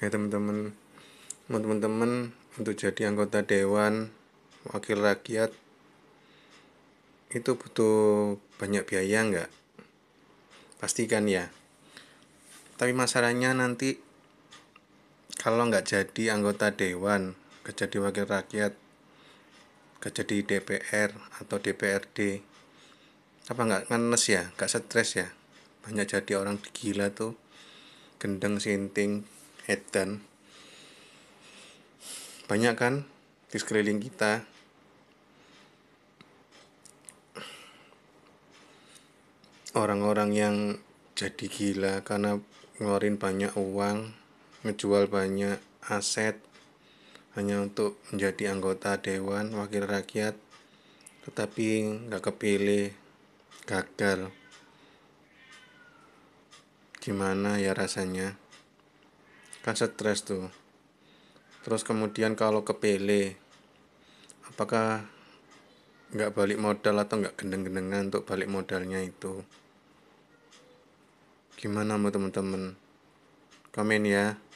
ya teman-teman teman-teman untuk jadi anggota dewan wakil rakyat itu butuh banyak biaya nggak pastikan ya tapi masalahnya nanti kalau nggak jadi anggota dewan kejadi wakil rakyat kejadi DPR atau DPRD apa nggak ngenes ya nggak stres ya banyak jadi orang gila tuh gendeng sinting Headcan banyak kan di sekeliling kita orang-orang yang jadi gila karena ngeluarin banyak uang ngejual banyak aset hanya untuk menjadi anggota dewan wakil rakyat tetapi nggak kepilih gagal gimana ya rasanya kan stres tuh terus kemudian kalau kepele apakah nggak balik modal atau nggak gendeng-gendengan untuk balik modalnya itu gimana mau teman-teman komen ya